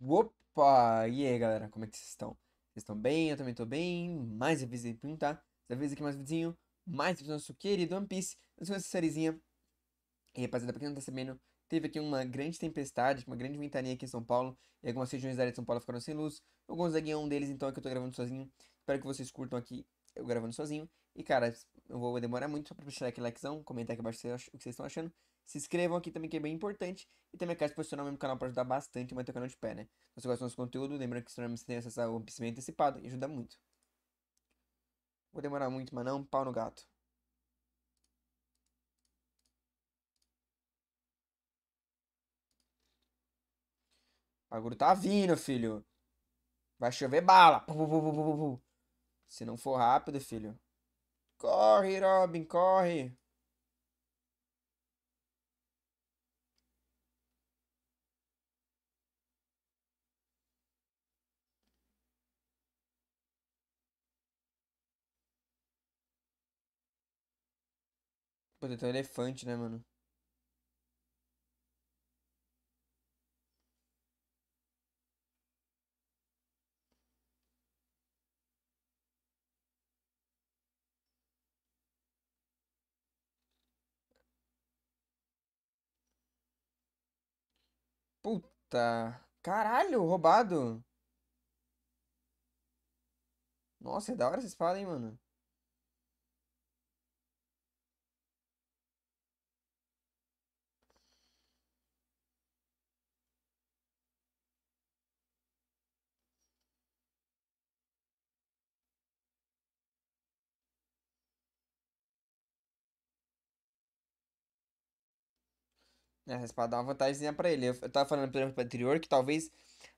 Opa! E aí, galera, como é que vocês estão? Vocês estão bem? Eu também estou bem. Mais um vídeo pra tá? Dessa vez aqui mais um videozinho, mais um nosso querido One Piece, nossa sériezinha. E rapaziada, pra quem não tá sabendo, teve aqui uma grande tempestade, uma grande ventania aqui em São Paulo, e algumas regiões da área de São Paulo ficaram sem luz. O Gonzaga é um deles, então, é que eu estou gravando sozinho. Espero que vocês curtam aqui eu gravando sozinho. E, cara, eu vou demorar muito só pra deixar aquele likezão, comentar aqui abaixo o que vocês estão achando. Se inscrevam aqui também, que é bem importante. E também quero se posicionar no mesmo canal para ajudar bastante e manter o canal de pé, né? Se você gosta do nosso conteúdo, lembra que se não tem acesso ao pensamento antecipado e ajuda muito. Vou demorar muito, mas não, pau no gato. O bagulho tá vindo, filho. Vai chover bala. Se não for rápido, filho. Corre, Robin, corre. Pô, ter um elefante, né, mano? Puta. Caralho, roubado. Nossa, é da hora essa espada, hein, mano. É, né, pra dar uma vantagemzinha pra ele. Eu, tava falando pelo exemplo anterior que talvez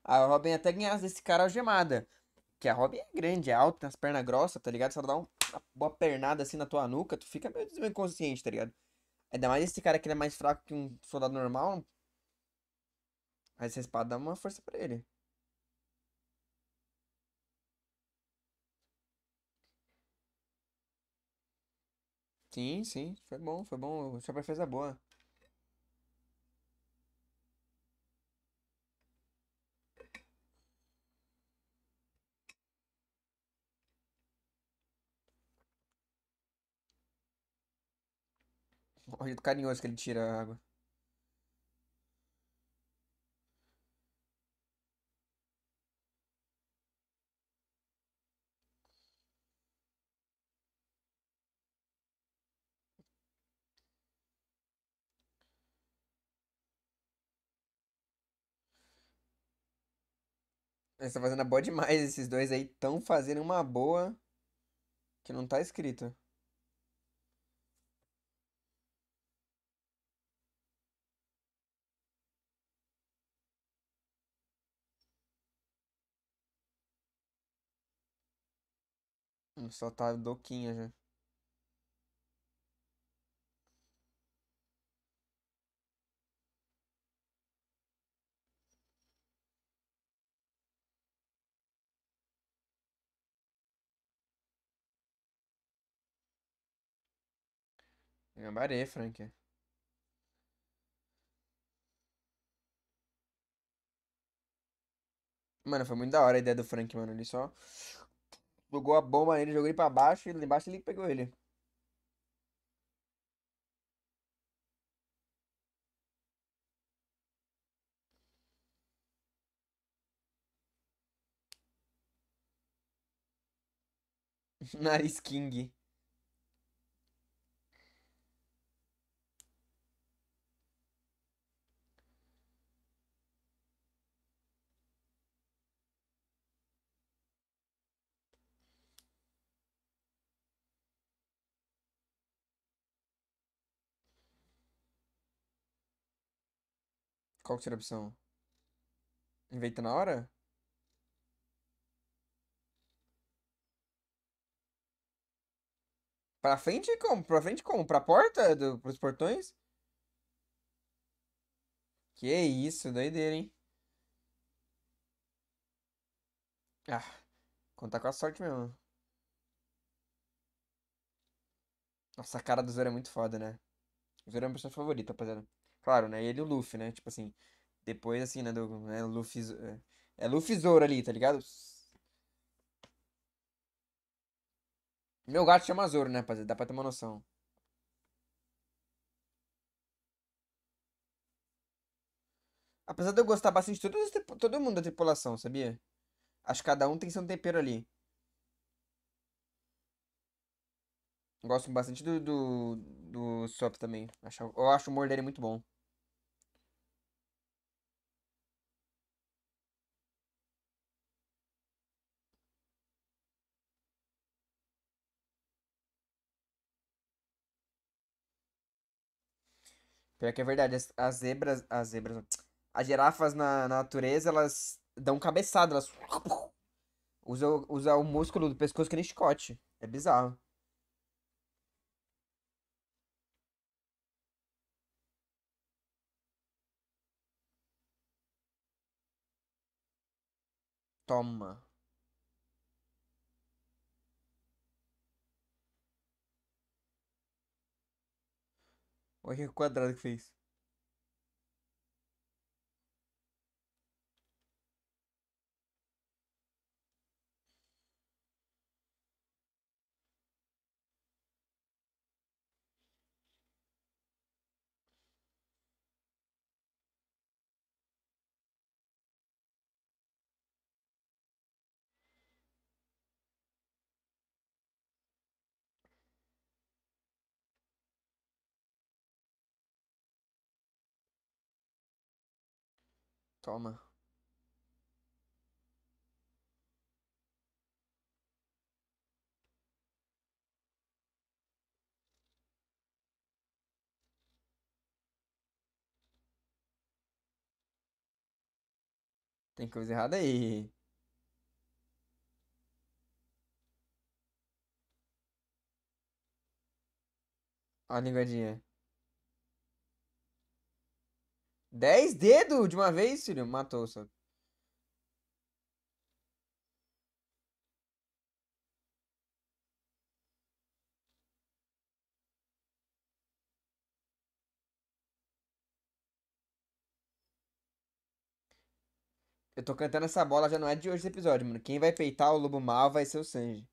a Robin até ganhasse desse cara algemada. Que a Robin é grande, é alta, tem as pernas grossas, tá ligado? Se ela dá uma boa pernada assim na tua nuca, tu fica meio inconsciente, tá ligado? Ainda mais esse cara que ele é mais fraco que um soldado normal. mas essa espada dá uma força pra ele. Sim, sim, foi bom, foi bom. Sua defesa é boa. o jeito carinhoso que ele tira a água. Eles estão fazendo a boa demais, esses dois aí estão fazendo uma boa que não tá escrita. Só tá doquinha já. Gambaré, Frank. Mano, foi muito da hora a ideia do Frank, mano. Ele só jogou a bomba nele, jogou ele pra baixo, e lá embaixo ele pegou ele. Nariz King. Qual que seria a opção? Inventa na hora? Pra frente como? Pra frente como? Pra porta? Do, pros portões? Que isso, doideira, hein? Ah, contar com a sorte mesmo. Nossa, a cara do Zoro é muito foda, né? O Zoro é a minha pessoa favorita, rapaziada. Claro, né? Ele e o Luffy, né? Tipo assim, depois assim, né? Do, né Luffy, é, é Luffy Zoro ali, tá ligado? Meu gato chama Zoro, né, rapaziada? Dá pra ter uma noção. Apesar de eu gostar bastante de todo, todo mundo da tripulação, sabia? Acho que cada um tem seu tempero ali. Gosto bastante do, do, do Sop também. Acho, eu acho o morder muito bom. Pior que é verdade, as, as zebras. As zebras. As girafas na, na natureza, elas dão cabeçada, elas. Usa, usa o músculo do pescoço que nem chicote. É bizarro. Toma. Olha o quadrado que fez. calma. Tem coisa errada aí. a linguadinha. Dez dedos de uma vez, filho? Matou só. Eu tô cantando essa bola, já não é de hoje esse episódio, mano. Quem vai peitar o lobo mal vai ser o Sanji.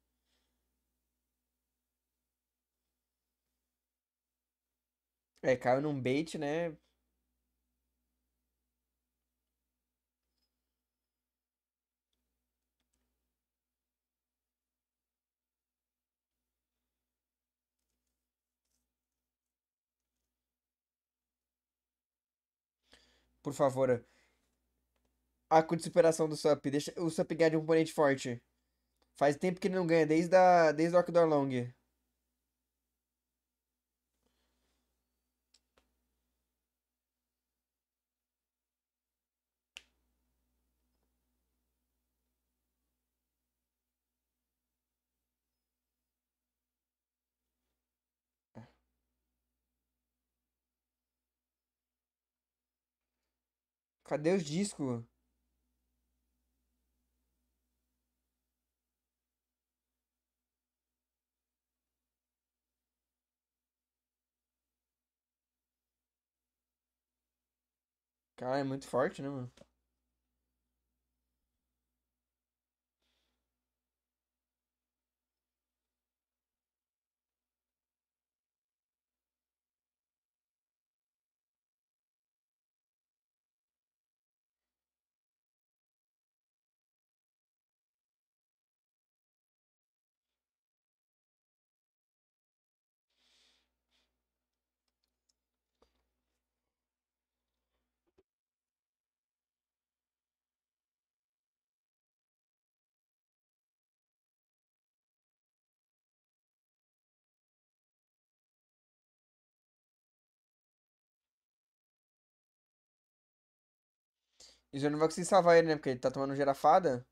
É, caiu num bait, né? por favor. Arco de superação do Sup. Deixa o Sup ganhar de um oponente forte. Faz tempo que ele não ganha, desde, a, desde o Arco do Arlong. Cadê os discos? Cara, é muito forte, né, mano? E já não vai conseguir salvar ele, né? Porque ele tá tomando girafada.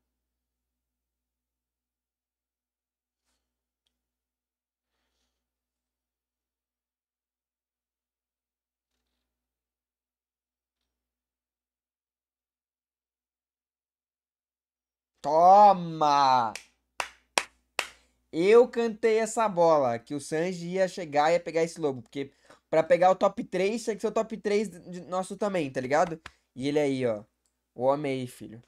Toma! Eu cantei essa bola, que o Sanji ia chegar e ia pegar esse lobo, porque para pegar o top 3 tinha que ser o top 3 nosso também, tá ligado? E ele aí, ó. O homem aí, filho.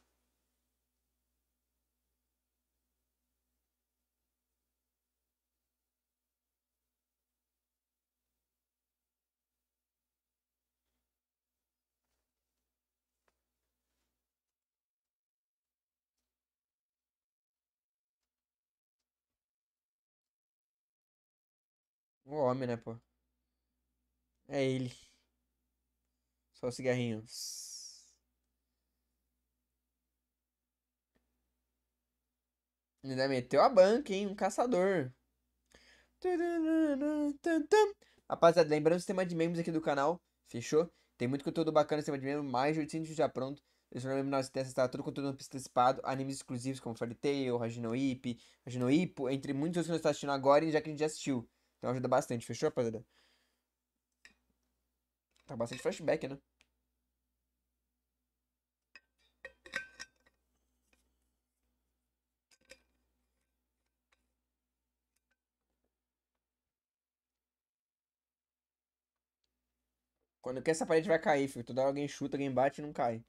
O homem, né, pô? É ele. Só o cigarrinho. Ainda meteu a banca, hein? Um caçador. Rapaziada, lembrando o sistema de membros aqui do canal. Fechou? Tem muito conteúdo bacana no sistema de membros. Mais de 800 já pronto. Esse sou o nome nosso testa, tá todo conteúdo antecipado, animes exclusivos como Fairy Tail, Hajino Ip, entre muitos outros que nós está assistindo agora e já que a gente já assistiu. Então ajuda bastante, fechou, rapaziada? Tá bastante flashback, né? Quando que essa parede vai cair, filho? Toda hora alguém chuta, alguém bate e não cai.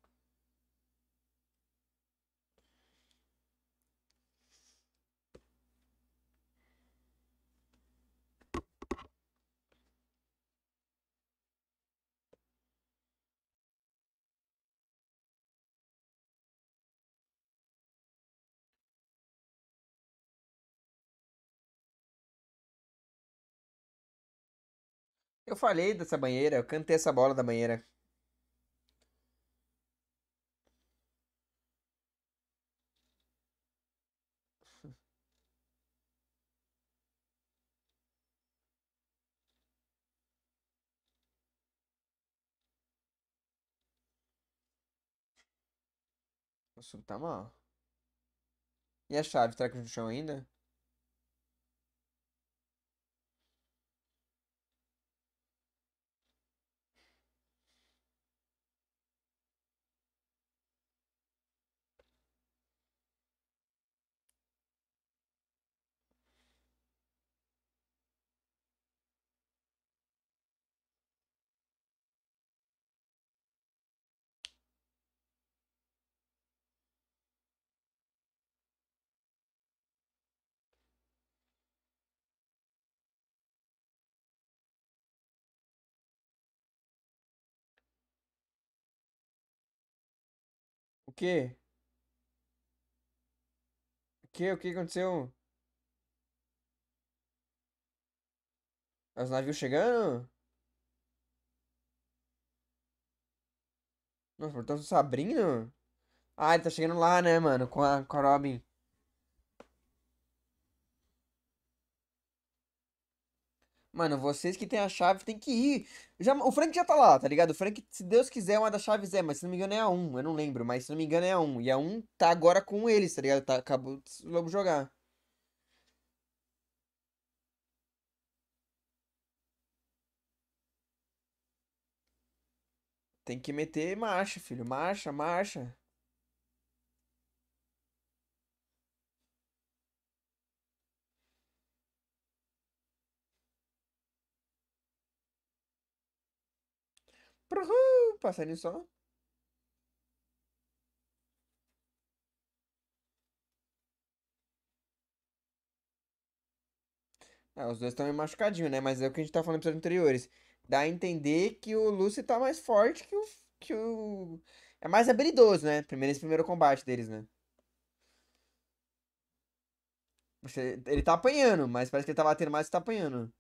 Eu falei dessa banheira, eu cantei essa bola da banheira. O assunto tá mal. E a chave? Será que no chão ainda? O quê? O quê? O que aconteceu? Os navios chegando? Nossa, portanto, o Sabrina? Ah, ele tá chegando lá, né, mano? Com a, com a Robin. Mano, vocês que tem a chave tem que ir. Já, o Frank já tá lá, tá ligado? O Frank, se Deus quiser, uma das chaves é, mas se não me engano é a 1. Eu não lembro, mas se não me engano é a 1. E a 1 tá agora com eles, tá ligado? Tá, acabou o jogar. Tem que meter marcha, filho. Marcha, marcha. Uhul, passarinho só. Ah, os dois estão meio machucadinhos, né? Mas é o que a gente tá falando nos anteriores. Dá a entender que o Lucy tá mais forte que o. Que o... É mais habilidoso, né? Primeiro, esse primeiro combate deles, né? Ele tá apanhando, mas parece que ele tá batendo mais e tá apanhando.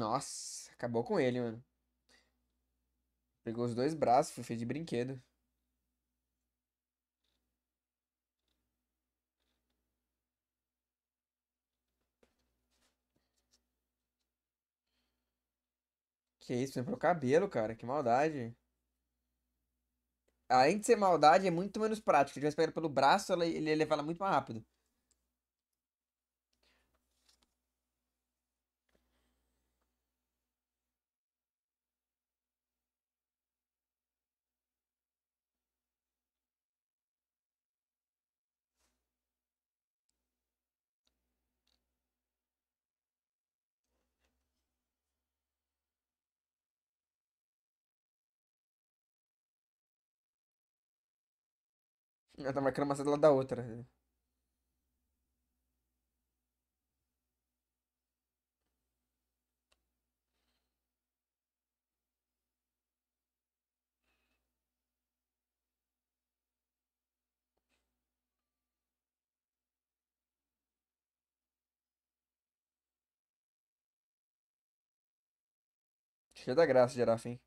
Nossa, acabou com ele, mano. Pegou os dois braços, foi feito de brinquedo. Que isso, tem pelo cabelo, cara. Que maldade. Além de ser maldade, é muito menos prático. Se tivesse pegado pelo braço, ele ia levar ela muito mais rápido. Ela tá marcando uma seta do lado da outra. Cheia da graça, girafa, hein?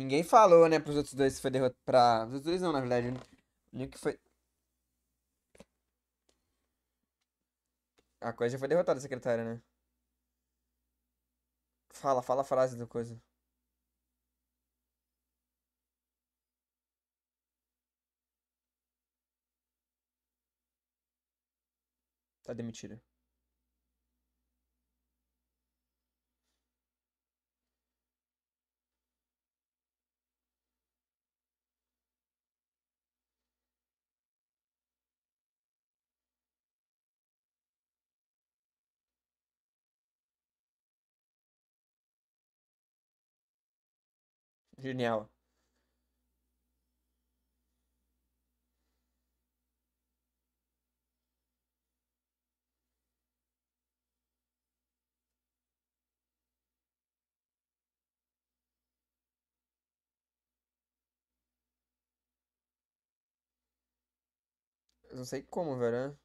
Ninguém falou, né, pros outros dois se foi derrotado. Pra... Os outros dois não, na verdade. Né? que foi. A coisa já foi derrotada, secretária, né? Fala, fala a frase do coisa. Tá demitida. Genial. Eu não sei como, velho. Né?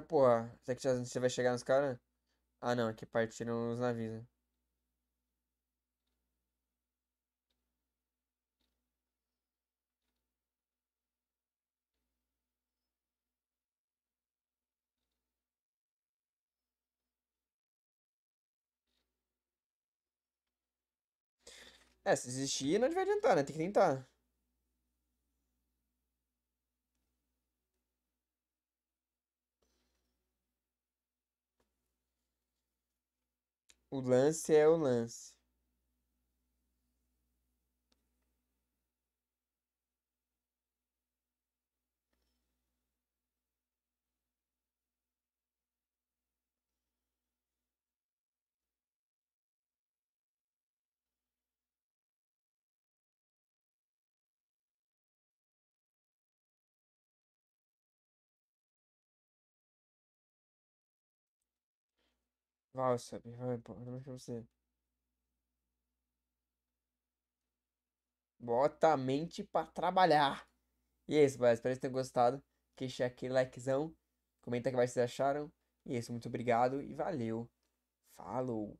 Tá porra, será que você vai chegar nos caras? Ah não, aqui partiram os navios, né? É, se desistir não vai adiantar, né? Tem que tentar. O lance é o lance. Vai, Sabi, vai, bora você. Bota a mente pra trabalhar. E é isso, galera. Espero que tenham gostado. Deixa aquele likezão. Comenta o que vocês acharam. E é isso, muito obrigado e valeu. Falou!